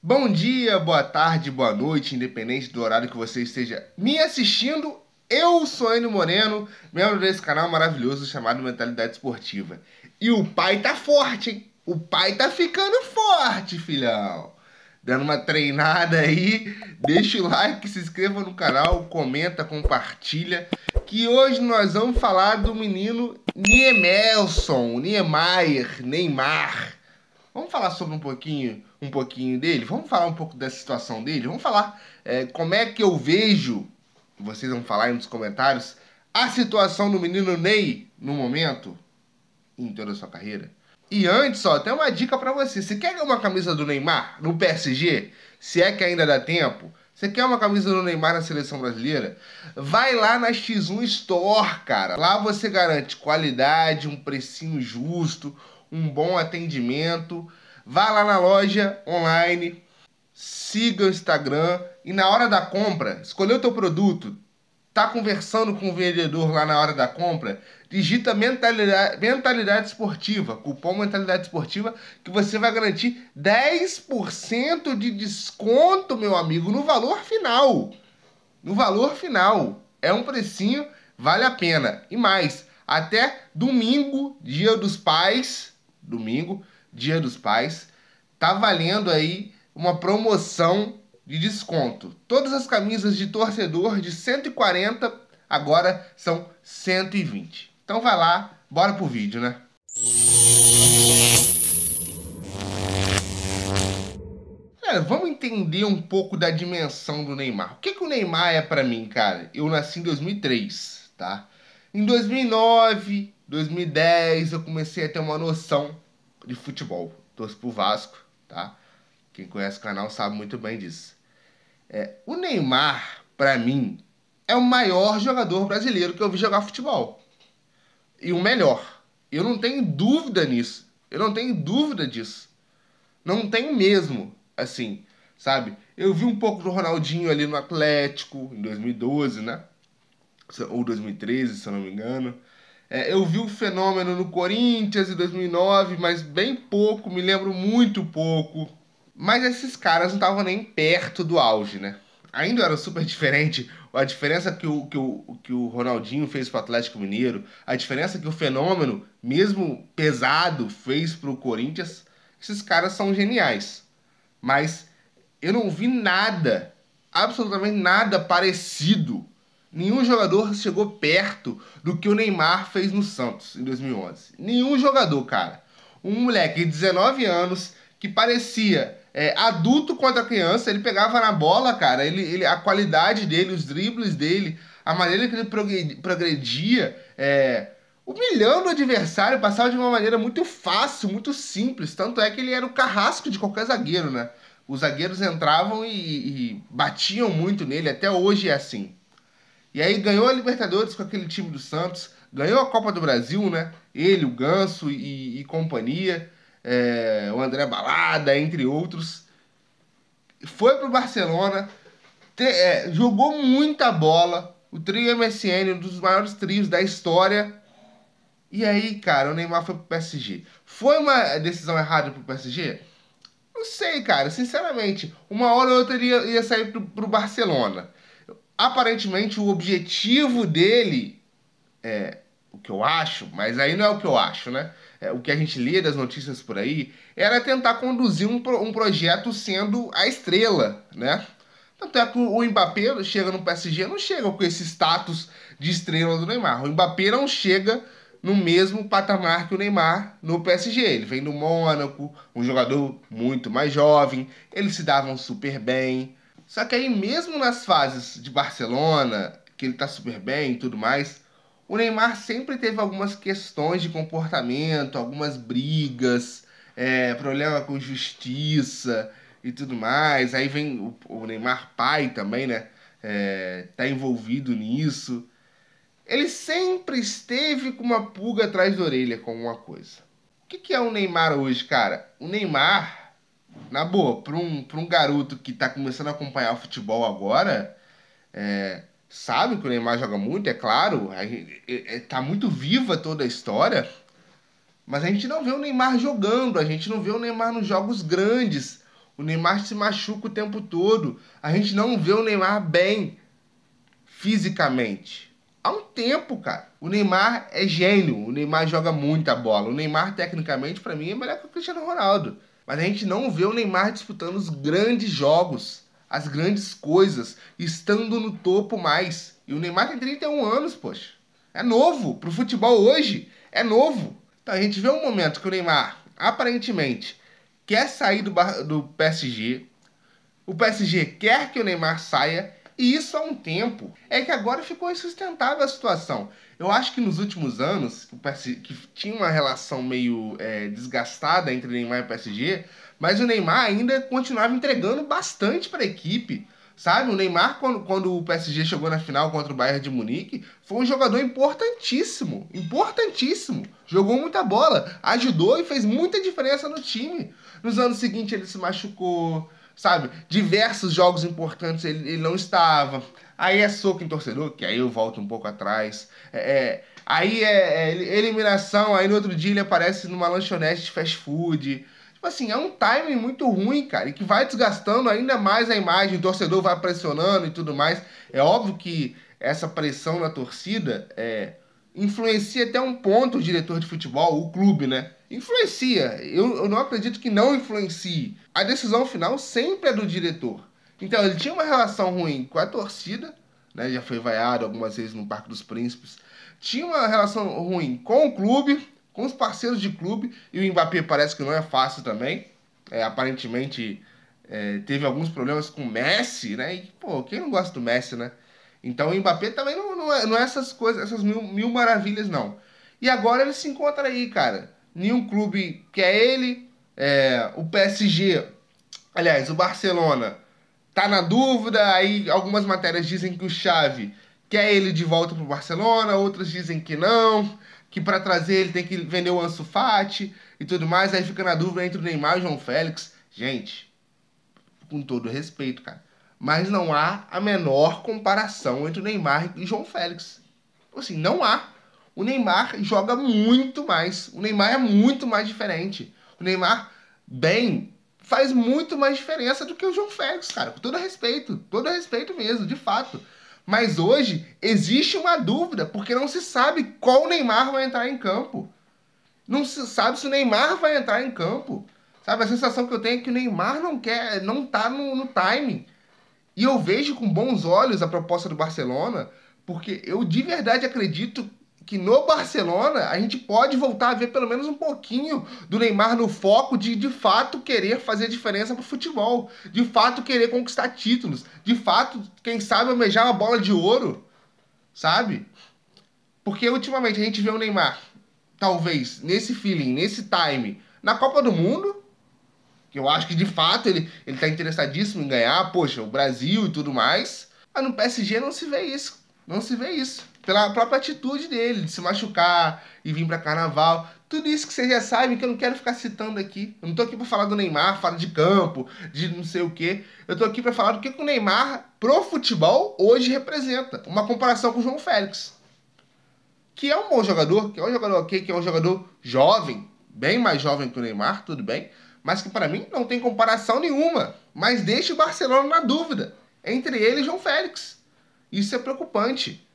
Bom dia, boa tarde, boa noite, independente do horário que você esteja me assistindo. Eu sou Enio Moreno, membro desse canal maravilhoso chamado Mentalidade Esportiva. E o pai tá forte, hein? O pai tá ficando forte, filhão. Dando uma treinada aí, deixa o like, se inscreva no canal, comenta, compartilha. Que hoje nós vamos falar do menino Niemelson, Niemeyer, Neymar. Vamos falar sobre um pouquinho um pouquinho dele? Vamos falar um pouco da situação dele? Vamos falar é, como é que eu vejo, vocês vão falar aí nos comentários, a situação do menino Ney no momento, em toda a sua carreira. E antes, ó, tem uma dica para você. Você quer uma camisa do Neymar no PSG? Se é que ainda dá tempo. Você quer uma camisa do Neymar na seleção brasileira? Vai lá na X1 Store, cara. Lá você garante qualidade, um precinho justo, um bom atendimento. Vá lá na loja online, siga o Instagram e na hora da compra, escolheu o teu produto, tá conversando com o vendedor lá na hora da compra, digita mentalidade, mentalidade esportiva, cupom mentalidade esportiva, que você vai garantir 10% de desconto, meu amigo, no valor final. No valor final. É um precinho, vale a pena. E mais, até domingo, dia dos pais, domingo, Dia dos Pais, tá valendo aí uma promoção de desconto. Todas as camisas de torcedor de 140 agora são 120. Então vai lá, bora pro vídeo, né? Cara, vamos entender um pouco da dimensão do Neymar. O que, que o Neymar é para mim, cara? Eu nasci em 2003, tá? Em 2009, 2010, eu comecei a ter uma noção de futebol. Torço pro Vasco, tá? Quem conhece o canal sabe muito bem disso. É, o Neymar, para mim, é o maior jogador brasileiro que eu vi jogar futebol. E o melhor. Eu não tenho dúvida nisso. Eu não tenho dúvida disso. Não tenho mesmo, assim, sabe? Eu vi um pouco do Ronaldinho ali no Atlético, em 2012, né? Ou 2013, se eu não me engano. É, eu vi o fenômeno no Corinthians em 2009, mas bem pouco, me lembro muito pouco. Mas esses caras não estavam nem perto do auge, né? Ainda era super diferente. A diferença que o, que o, que o Ronaldinho fez para o Atlético Mineiro, a diferença que o fenômeno, mesmo pesado, fez para o Corinthians, esses caras são geniais. Mas eu não vi nada, absolutamente nada parecido Nenhum jogador chegou perto do que o Neymar fez no Santos em 2011. Nenhum jogador, cara. Um moleque de 19 anos que parecia é, adulto contra criança, ele pegava na bola, cara. Ele, ele, a qualidade dele, os dribles dele, a maneira que ele progredia, é, humilhando o adversário, passava de uma maneira muito fácil, muito simples. Tanto é que ele era o carrasco de qualquer zagueiro, né? Os zagueiros entravam e, e batiam muito nele, até hoje é assim. E aí ganhou a Libertadores com aquele time do Santos, ganhou a Copa do Brasil, né? Ele, o Ganso e, e companhia, é, o André Balada, entre outros. Foi pro Barcelona, te, é, jogou muita bola. O trio MSN, um dos maiores trios da história. E aí, cara, o Neymar foi pro PSG. Foi uma decisão errada pro PSG? Não sei, cara, sinceramente. Uma hora ou outra ele ia, ia sair pro, pro Barcelona aparentemente o objetivo dele é o que eu acho, mas aí não é o que eu acho, né? É, o que a gente lê das notícias por aí era tentar conduzir um, um projeto sendo a estrela, né? Tanto é que o Mbappé chega no PSG, não chega com esse status de estrela do Neymar. O Mbappé não chega no mesmo patamar que o Neymar no PSG. Ele vem do Mônaco, um jogador muito mais jovem, eles se davam super bem, só que aí, mesmo nas fases de Barcelona, que ele tá super bem e tudo mais, o Neymar sempre teve algumas questões de comportamento, algumas brigas, é, problema com justiça e tudo mais. Aí vem o, o Neymar pai também, né? É, tá envolvido nisso. Ele sempre esteve com uma pulga atrás da orelha com uma coisa. O que, que é o Neymar hoje, cara? O Neymar na boa, para um, pra um garoto que está começando a acompanhar o futebol agora, é, sabe que o Neymar joga muito, é claro, está muito viva toda a história, mas a gente não vê o Neymar jogando, a gente não vê o Neymar nos jogos grandes. O Neymar se machuca o tempo todo. A gente não vê o Neymar bem fisicamente. Há um tempo, cara. O Neymar é gênio. O Neymar joga muita bola. O Neymar, tecnicamente, para mim, é melhor que o Cristiano Ronaldo. Mas a gente não vê o Neymar disputando os grandes jogos, as grandes coisas, estando no topo mais. E o Neymar tem 31 anos, poxa. É novo pro futebol hoje, é novo. Então a gente vê um momento que o Neymar aparentemente quer sair do, do PSG. O PSG quer que o Neymar saia e isso há um tempo. É que agora ficou insustentável a situação. Eu acho que nos últimos anos, o PSG, que tinha uma relação meio é, desgastada entre Neymar e PSG, mas o Neymar ainda continuava entregando bastante para a equipe. Sabe, o Neymar, quando, quando o PSG chegou na final contra o Bayern de Munique, foi um jogador importantíssimo. Importantíssimo. Jogou muita bola, ajudou e fez muita diferença no time. Nos anos seguintes ele se machucou, sabe? Diversos jogos importantes ele, ele não estava. Aí é soco em torcedor, que aí eu volto um pouco atrás. É, é aí é, é eliminação, aí no outro dia ele aparece numa lanchonete de fast food. Tipo assim, é um timing muito ruim, cara, e que vai desgastando ainda mais a imagem, o torcedor vai pressionando e tudo mais. É óbvio que essa pressão na torcida é, influencia até um ponto o diretor de futebol, o clube, né? Influencia. Eu, eu não acredito que não influencie. A decisão final sempre é do diretor. Então, ele tinha uma relação ruim com a torcida, né? Já foi vaiado algumas vezes no Parque dos Príncipes. Tinha uma relação ruim com o clube, com os parceiros de clube, e o Mbappé parece que não é fácil também. É, aparentemente é, teve alguns problemas com o Messi, né? E, pô, quem não gosta do Messi, né? Então o Mbappé também não, não, é, não é essas coisas, essas mil, mil maravilhas, não. E agora ele se encontra aí, cara nenhum clube quer ele. É, o PSG, aliás, o Barcelona, tá na dúvida. Aí algumas matérias dizem que o Xavi quer ele de volta pro Barcelona, outras dizem que não, que para trazer ele tem que vender o Ansu Fati e tudo mais. Aí fica na dúvida entre o Neymar e o João Félix. Gente, com todo respeito, cara, mas não há a menor comparação entre o Neymar e o João Félix. Assim, não há. O Neymar joga muito mais. O Neymar é muito mais diferente. O Neymar, bem, faz muito mais diferença do que o João Félix, cara. Com todo respeito. Todo respeito mesmo, de fato. Mas hoje existe uma dúvida, porque não se sabe qual Neymar vai entrar em campo. Não se sabe se o Neymar vai entrar em campo. Sabe, a sensação que eu tenho é que o Neymar não quer, não tá no, no timing. E eu vejo com bons olhos a proposta do Barcelona, porque eu de verdade acredito que no Barcelona a gente pode voltar a ver pelo menos um pouquinho do Neymar no foco de de fato querer fazer diferença pro futebol, de fato querer conquistar títulos, de fato, quem sabe almejar uma bola de ouro, sabe? Porque ultimamente a gente vê o Neymar, talvez nesse feeling, nesse time, na Copa do Mundo, que eu acho que de fato ele, ele tá interessadíssimo em ganhar, poxa, o Brasil e tudo mais. Mas no PSG não se vê isso. Não se vê isso pela própria atitude dele, de se machucar e vir para carnaval. Tudo isso que vocês já sabem, que eu não quero ficar citando aqui. Eu não tô aqui para falar do Neymar, fala de campo, de não sei o quê. Eu tô aqui para falar do que, que o Neymar pro futebol hoje representa. Uma comparação com o João Félix. Que é um bom jogador, que é um jogador ok, que é um jogador jovem, bem mais jovem que o Neymar, tudo bem, mas que para mim não tem comparação nenhuma. Mas deixa o Barcelona na dúvida entre ele e João Félix. Isso é preocupante.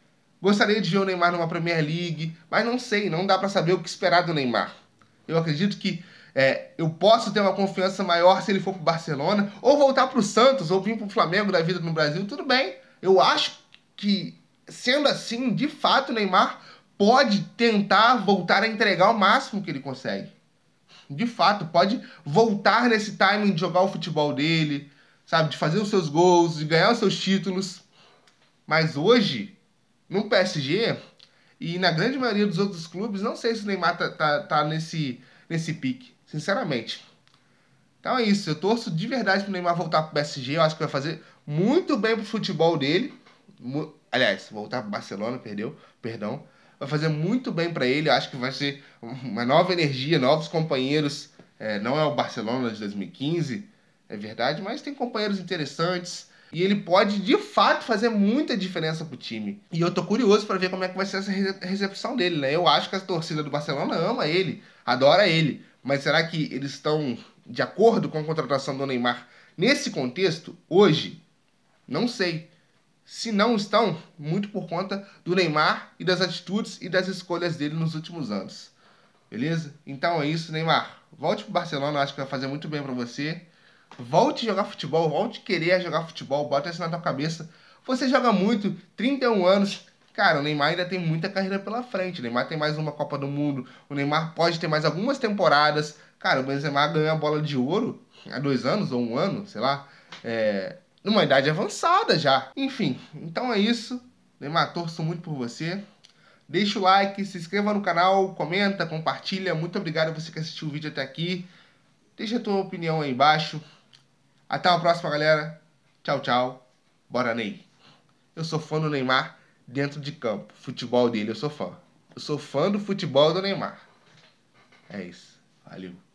Gostaria de ver o Neymar numa Premier League, mas não sei, não dá para saber o que esperar do Neymar. Eu acredito que é, eu posso ter uma confiança maior se ele for para o Barcelona, ou voltar para o Santos, ou vir para o Flamengo da vida no Brasil, tudo bem. Eu acho que, sendo assim, de fato, o Neymar pode tentar voltar a entregar o máximo que ele consegue. De fato, pode voltar nesse timing de jogar o futebol dele, sabe, de fazer os seus gols, de ganhar os seus títulos. Mas hoje, no PSG e na grande maioria dos outros clubes, não sei se o Neymar tá, tá, tá nesse, nesse pique, sinceramente. Então é isso, eu torço de verdade pro Neymar voltar pro PSG, eu acho que vai fazer muito bem pro futebol dele. Aliás, voltar pro Barcelona, perdeu, perdão. Vai fazer muito bem para ele, eu acho que vai ser uma nova energia, novos companheiros. É, não é o Barcelona de 2015, é verdade, mas tem companheiros interessantes. E ele pode, de fato, fazer muita diferença pro time. E eu tô curioso para ver como é que vai ser essa recepção dele, né? Eu acho que a torcida do Barcelona ama ele, adora ele. Mas será que eles estão de acordo com a contratação do Neymar nesse contexto, hoje? Não sei. Se não estão, muito por conta do Neymar e das atitudes e das escolhas dele nos últimos anos. Beleza? Então é isso, Neymar. Volte pro Barcelona, acho que vai fazer muito bem para você. Volte a jogar futebol, volte a querer jogar futebol, bota isso na tua cabeça. Você joga muito, 31 anos. Cara, o Neymar ainda tem muita carreira pela frente. O Neymar tem mais uma Copa do Mundo. O Neymar pode ter mais algumas temporadas. Cara, o Benzema ganhou a bola de ouro há dois anos ou um ano, sei lá. É, numa idade avançada já. Enfim, então é isso. Neymar, torço muito por você. Deixa o like, se inscreva no canal, comenta, compartilha. Muito obrigado a você que assistiu o vídeo até aqui. Deixa a tua opinião aí embaixo. Até a próxima, galera. Tchau, tchau. Bora, Ney. Eu sou fã do Neymar dentro de campo. Futebol dele, eu sou fã. Eu sou fã do futebol do Neymar. É isso. Valeu.